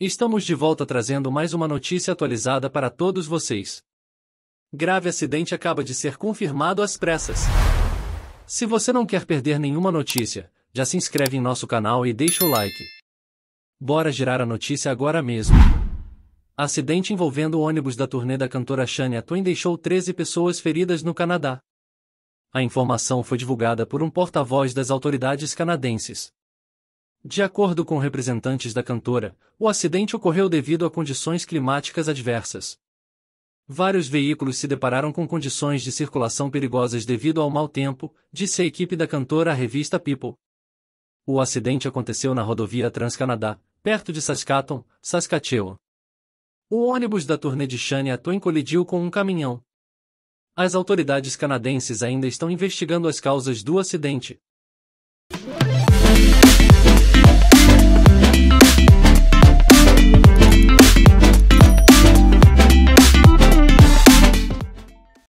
Estamos de volta trazendo mais uma notícia atualizada para todos vocês. Grave acidente acaba de ser confirmado às pressas. Se você não quer perder nenhuma notícia, já se inscreve em nosso canal e deixa o like. Bora girar a notícia agora mesmo. Acidente envolvendo o ônibus da turnê da cantora Shania Twain deixou 13 pessoas feridas no Canadá. A informação foi divulgada por um porta-voz das autoridades canadenses. De acordo com representantes da cantora, o acidente ocorreu devido a condições climáticas adversas. Vários veículos se depararam com condições de circulação perigosas devido ao mau tempo, disse a equipe da cantora à revista People. O acidente aconteceu na rodovia Transcanadá, perto de Saskatoon, Saskatchewan. O ônibus da turnê de Shania Twain colidiu com um caminhão. As autoridades canadenses ainda estão investigando as causas do acidente.